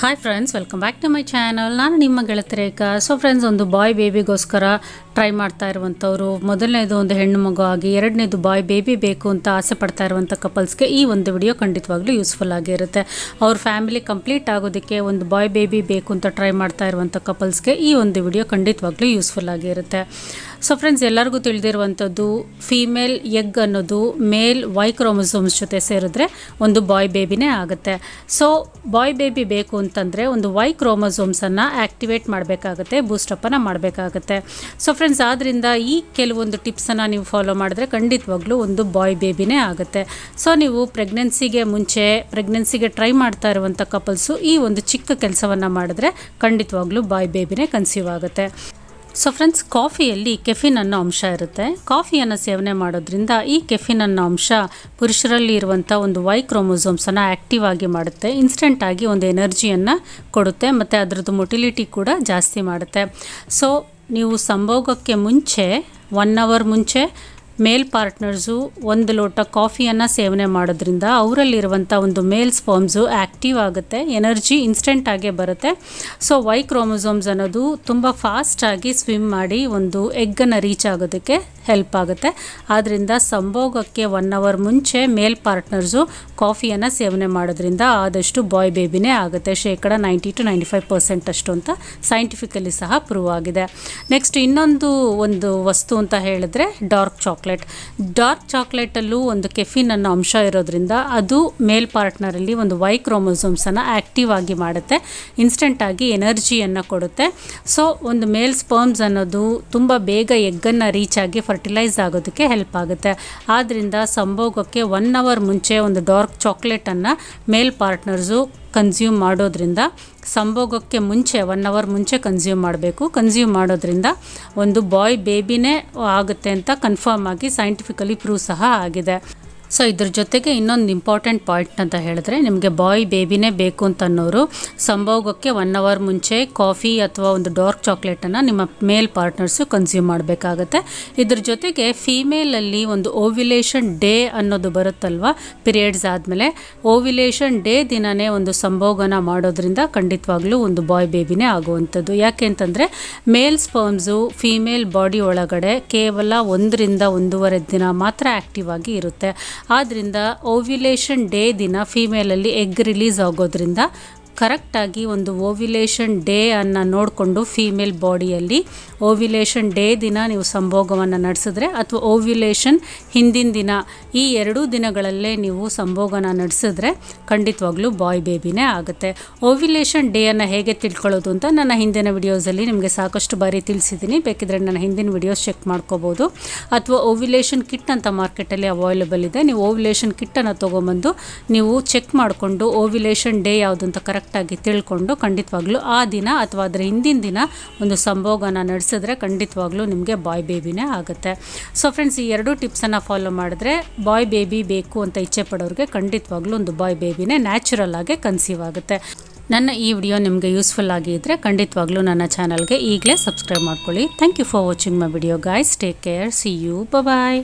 hi friends welcome back to my channel ನಾನು ನಿಮ್ಮ ಗೆಳತಿ ಸೊ ಫ್ರೆಂಡ್ಸ್ ಒಂದು ಬಾಯ್ ಬೇಬಿಗೋಸ್ಕರ ಟ್ರೈ ಮಾಡ್ತಾ ಇರುವಂಥವ್ರು ಮೊದಲನೇದು ಒಂದು ಹೆಣ್ಣು ಮಗು ಆಗಿ ಎರಡನೇದು ಬಾಯ್ ಬೇಬಿ ಬೇಕು ಅಂತ ಆಸೆ ಪಡ್ತಾ ಇರುವಂಥ ಕಪಲ್ಸ್ಗೆ ಈ ಒಂದು ವಿಡಿಯೋ ಖಂಡಿತವಾಗ್ಲೂ ಯೂಸ್ಫುಲ್ ಆಗಿರುತ್ತೆ ಅವ್ರ ಫ್ಯಾಮಿಲಿ ಕಂಪ್ಲೀಟ್ ಆಗೋದಕ್ಕೆ ಒಂದು ಬಾಯ್ ಬೇಬಿ ಬೇಕು ಅಂತ ಟ್ರೈ ಮಾಡ್ತಾ ಇರುವಂಥ ಕಪಲ್ಸ್ಗೆ ಈ ಒಂದು ವಿಡಿಯೋ ಖಂಡಿತವಾಗ್ಲೂ ಯೂಸ್ಫುಲ್ ಆಗಿರುತ್ತೆ ಸೊ ಫ್ರೆಂಡ್ಸ್ ಎಲ್ಲರಿಗೂ ತಿಳಿದಿರುವಂಥದ್ದು ಫೀಮೇಲ್ ಎಗ್ ಅನ್ನೋದು ಮೇಲ್ ವೈ ಕ್ರೋಮೊಸೋಮ್ಸ್ ಜೊತೆ ಸೇರಿದ್ರೆ ಒಂದು ಬಾಯ್ ಬೇಬಿನೇ ಆಗುತ್ತೆ ಸೊ ಬಾಯ್ ಬೇಬಿ ಬೇಕು ಅಂತಂದರೆ ಒಂದು ವೈ ಕ್ರೋಮೊಸೋಮ್ಸನ್ನು ಆ್ಯಕ್ಟಿವೇಟ್ ಮಾಡಬೇಕಾಗುತ್ತೆ ಬೂಸ್ಟಪ್ಪನ್ನು ಮಾಡಬೇಕಾಗುತ್ತೆ ಸೊ ಫ್ರೆಂಡ್ಸ್ ಫ್ರೆಂಡ್ಸ್ ಆದ್ದರಿಂದ ಈ ಕೆಲವೊಂದು ಟಿಪ್ಸನ್ನು ನೀವು ಫಾಲೋ ಮಾಡಿದ್ರೆ ಖಂಡಿತವಾಗ್ಲೂ ಒಂದು ಬಾಯ್ ಬೇಬಿನೇ ಆಗುತ್ತೆ ಸೊ ನೀವು ಪ್ರೆಗ್ನೆನ್ಸಿಗೆ ಮುಂಚೆ ಪ್ರೆಗ್ನೆನ್ಸಿಗೆ ಟ್ರೈ ಮಾಡ್ತಾ ಇರುವಂಥ ಕಪಲ್ಸು ಈ ಒಂದು ಚಿಕ್ಕ ಕೆಲಸವನ್ನು ಮಾಡಿದ್ರೆ ಖಂಡಿತವಾಗ್ಲೂ ಬಾಯ್ ಬೇಬಿನೇ ಕನ್ಸೀವ್ ಆಗುತ್ತೆ ಸೊ ಫ್ರೆಂಡ್ಸ್ ಕಾಫಿಯಲ್ಲಿ ಕೆಫಿನ್ ಅನ್ನೋ ಅಂಶ ಇರುತ್ತೆ ಕಾಫಿಯನ್ನು ಸೇವನೆ ಮಾಡೋದ್ರಿಂದ ಈ ಕೆಫಿನ್ ಅನ್ನೋ ಅಂಶ ಪುರುಷರಲ್ಲಿ ಇರುವಂಥ ಒಂದು ವೈ ಕ್ರೋಮೋಸೋಮ್ಸನ್ನು ಆ್ಯಕ್ಟಿವ್ ಆಗಿ ಮಾಡುತ್ತೆ ಇನ್ಸ್ಟೆಂಟ್ ಆಗಿ ಒಂದು ಎನರ್ಜಿಯನ್ನು ಕೊಡುತ್ತೆ ಮತ್ತು ಅದರದ್ದು ಮೊಟಿಲಿಟಿ ಕೂಡ ಜಾಸ್ತಿ ಮಾಡುತ್ತೆ ಸೊ ನೀವು ಸಂಭೋಗಕ್ಕೆ ಮುಂಚೆ ಒನ್ ಅವರ್ ಮುಂಚೆ ಮೇಲ್ ಪಾರ್ಟ್ನರ್ಸು ಒಂದು ಲೋಟ ಕಾಫಿಯನ್ನು ಸೇವನೆ ಮಾಡೋದ್ರಿಂದ ಅವರಲ್ಲಿರುವಂಥ ಒಂದು ಮೇಲ್ ಫಾರ್ಮ್ಸು ಆ್ಯಕ್ಟಿವ್ ಆಗುತ್ತೆ ಎನರ್ಜಿ ಇನ್ಸ್ಟೆಂಟಾಗೇ ಬರುತ್ತೆ ಸೊ ವೈ ಕ್ರೋಮೊಸೋಮ್ಸ್ ಅನ್ನೋದು ತುಂಬ ಫಾಸ್ಟಾಗಿ ಸ್ವಿಮ್ ಮಾಡಿ ಒಂದು ಎಗ್ಗನ್ನು ರೀಚ್ ಆಗೋದಕ್ಕೆ ಹೆಲ್ಪ್ ಆಗುತ್ತೆ ಆದ್ದರಿಂದ ಸಂಭೋಗಕ್ಕೆ ಒನ್ ಅವರ್ ಮುಂಚೆ ಮೇಲ್ ಪಾರ್ಟ್ನರ್ಸು ಕಾಫಿಯನ್ನು ಸೇವನೆ ಮಾಡೋದ್ರಿಂದ ಆದಷ್ಟು ಬಾಯ್ ಬೇಬಿನೇ ಆಗುತ್ತೆ ಶೇಕಡ ninety to ninety five percent ಅಷ್ಟು ಅಂತ ಸೈಂಟಿಫಿಕಲಿ ಸಹ ಪ್ರೂವ್ ಆಗಿದೆ ನೆಕ್ಸ್ಟ್ ಇನ್ನೊಂದು ಒಂದು ವಸ್ತು ಅಂತ ಹೇಳಿದ್ರೆ ಡಾರ್ಕ್ ಚಾಕ್ಲೇಟ್ ಚಾಕ್ಲೇಟ್ ಡಾರ್ಕ್ ಚಾಕ್ಲೇಟಲ್ಲೂ ಒಂದು ಕೆಫಿನ್ ಅನ್ನೋ ಅಂಶ ಇರೋದ್ರಿಂದ ಅದು ಮೇಲ್ ಪಾರ್ಟ್ನರಲ್ಲಿ ಒಂದು ವೈ ಕ್ರೋಮೋಸೋಮ್ಸನ್ನು ಆ್ಯಕ್ಟಿವ್ ಆಗಿ ಮಾಡುತ್ತೆ ಇನ್ಸ್ಟೆಂಟಾಗಿ ಎನರ್ಜಿಯನ್ನು ಕೊಡುತ್ತೆ ಸೊ ಒಂದು ಮೇಲ್ ಸ್ಪರ್ಮ್ಸ್ ಅನ್ನೋದು ತುಂಬ ಬೇಗ ಎಗ್ಗನ್ನು ರೀಚ್ ಆಗಿ ಫರ್ಟಿಲೈಸ್ ಆಗೋದಕ್ಕೆ ಹೆಲ್ಪ್ ಆಗುತ್ತೆ ಆದ್ದರಿಂದ ಸಂಭೋಗಕ್ಕೆ ಒನ್ ಅವರ್ ಮುಂಚೆ ಒಂದು ಡಾರ್ಕ್ ಚಾಕ್ಲೇಟನ್ನು ಮೇಲ್ ಪಾರ್ಟ್ನರ್ಸು ಕನ್ಸ್ಯೂಮ್ ಮಾಡೋದ್ರಿಂದ ಸಂಭೋಗಕ್ಕೆ ಮುಂಚೆ ಒನ್ ಅವರ್ ಮುಂಚೆ ಕನ್ಸ್ಯೂಮ್ ಮಾಡಬೇಕು ಕನ್ಸ್ಯೂಮ್ ಮಾಡೋದ್ರಿಂದ ಒಂದು ಬಾಯ್ ಬೇಬಿನೇ ಆಗುತ್ತೆ ಅಂತ ಕನ್ಫರ್ಮ್ ಆಗಿ ಸೈಂಟಿಫಿಕಲಿ ಪ್ರೂವ್ ಸಹ ಆಗಿದೆ ಸೊ ಇದ್ರ ಜೊತೆಗೆ ಇನ್ನೊಂದು ಇಂಪಾರ್ಟೆಂಟ್ ಪಾಯಿಂಟ್ ಅಂತ ಹೇಳಿದ್ರೆ ನಿಮಗೆ ಬಾಯ್ ಬೇಬಿನೇ ಬೇಕು ಅಂತ ಅನ್ನೋರು ಸಂಭೋಗಕ್ಕೆ ಒನ್ ಅವರ್ ಮುಂಚೆ ಕಾಫಿ ಅಥವಾ ಒಂದು ಡಾರ್ಕ್ ಚಾಕ್ಲೇಟನ್ನು ನಿಮ್ಮ ಮೇಲ್ ಪಾರ್ಟ್ನರ್ಸು ಕನ್ಸ್ಯೂಮ್ ಮಾಡಬೇಕಾಗತ್ತೆ ಇದ್ರ ಜೊತೆಗೆ ಫೀಮೇಲಲ್ಲಿ ಒಂದು ಓವ್ಯುಲೇಷನ್ ಡೇ ಅನ್ನೋದು ಬರುತ್ತಲ್ವ ಪಿರಿಯಡ್ಸ್ ಆದಮೇಲೆ ಓವ್ಯುಲೇಷನ್ ಡೇ ದಿನನೇ ಒಂದು ಸಂಭೋಗನ ಮಾಡೋದ್ರಿಂದ ಖಂಡಿತವಾಗ್ಲೂ ಒಂದು ಬಾಯ್ ಬೇಬಿನೇ ಆಗುವಂಥದ್ದು ಯಾಕೆ ಅಂತಂದರೆ ಮೇಲ್ ಸ್ಪರ್ಮ್ಸು ಫೀಮೇಲ್ ಬಾಡಿ ಒಳಗಡೆ ಕೇವಲ ಒಂದರಿಂದ ಒಂದೂವರೆ ದಿನ ಮಾತ್ರ ಆ್ಯಕ್ಟಿವ್ ಆಗಿ ಇರುತ್ತೆ ಆದ್ದರಿಂದ ಓವ್ಯುಲೇಷನ್ ಡೇ ದಿನ ಫೀಮೇಲಲ್ಲಿ ಎಗ್ ರಿಲೀಸ್ ಆಗೋದ್ರಿಂದ ಕರೆಕ್ಟಾಗಿ ಒಂದು ಓವ್ಯುಲೇಷನ್ ಡೇ ಅನ್ನು ನೋಡಿಕೊಂಡು ಫೀಮೇಲ್ ಬಾಡಿಯಲ್ಲಿ ಓವ್ಯುಲೇಷನ್ ಡೇ ದಿನ ನೀವು ಸಂಭೋಗವನ್ನು ನಡೆಸಿದ್ರೆ ಅಥವಾ ಓವ್ಯುಲೇಷನ್ ಹಿಂದಿನ ದಿನ ಈ ಎರಡೂ ದಿನಗಳಲ್ಲೇ ನೀವು ಸಂಭೋಗನ ನಡೆಸಿದ್ರೆ ಖಂಡಿತವಾಗ್ಲೂ ಬಾಯ್ ಬೇಬಿನೇ ಆಗುತ್ತೆ ಓವ್ಯುಲೇಷನ್ ಡೇಯನ್ನು ಹೇಗೆ ತಿಳ್ಕೊಳ್ಳೋದು ಅಂತ ನನ್ನ ಹಿಂದಿನ ವಿಡಿಯೋಸಲ್ಲಿ ನಿಮಗೆ ಸಾಕಷ್ಟು ಬಾರಿ ತಿಳಿಸಿದ್ದೀನಿ ಬೇಕಿದ್ರೆ ನನ್ನ ಹಿಂದಿನ ವಿಡಿಯೋಸ್ ಚೆಕ್ ಮಾಡ್ಕೋಬೋದು ಅಥವಾ ಓವ್ಯುಲೇಷನ್ ಕಿಟ್ ಅಂತ ಮಾರ್ಕೆಟಲ್ಲಿ ಅವೈಲೇಬಲ್ ಇದೆ ನೀವು ಓವ್ಯುಲೇಷನ್ ಕಿಟ್ಟನ್ನು ತೊಗೊಂಬಂದು ನೀವು ಚೆಕ್ ಮಾಡಿಕೊಂಡು ಓವ್ಯುಲೇಷನ್ ಡೇ ಯಾವುದು ಅಂತ ಕರೆಕ್ಟ್ ಕರೆಕ್ಟಾಗಿ ತಿಳ್ಕೊಂಡು ಖಂಡಿತವಾಗ್ಲೂ ಆ ದಿನ ಅಥವಾ ಅದರ ಹಿಂದಿನ ದಿನ ಒಂದು ಸಂಭೋಗನ ನಡೆಸಿದ್ರೆ ಖಂಡಿತವಾಗ್ಲೂ ನಿಮಗೆ ಬಾಯ್ ಬೇಬಿನೇ ಆಗುತ್ತೆ ಸೊ ಫ್ರೆಂಡ್ಸ್ ಈ ಎರಡೂ ಟಿಪ್ಸನ್ನು ಫಾಲೋ ಮಾಡಿದ್ರೆ ಬಾಯ್ ಬೇಬಿ ಬೇಕು ಅಂತ ಇಚ್ಛೆ ಪಡೋರಿಗೆ ಖಂಡಿತವಾಗ್ಲೂ ಒಂದು ಬಾಯ್ ಬೇಬಿನೇ ನ್ಯಾಚುರಲ್ ಆಗಿ ಕನ್ಸೀವ್ ಆಗುತ್ತೆ ನನ್ನ ಈ ವಿಡಿಯೋ ನಿಮಗೆ ಯೂಸ್ಫುಲ್ ಆಗಿದ್ದರೆ ಖಂಡಿತವಾಗ್ಲೂ ನನ್ನ ಚಾನಲ್ಗೆ ಈಗಲೇ ಸಬ್ಸ್ಕ್ರೈಬ್ ಮಾಡ್ಕೊಳ್ಳಿ thank you for watching my video guys take care see you bye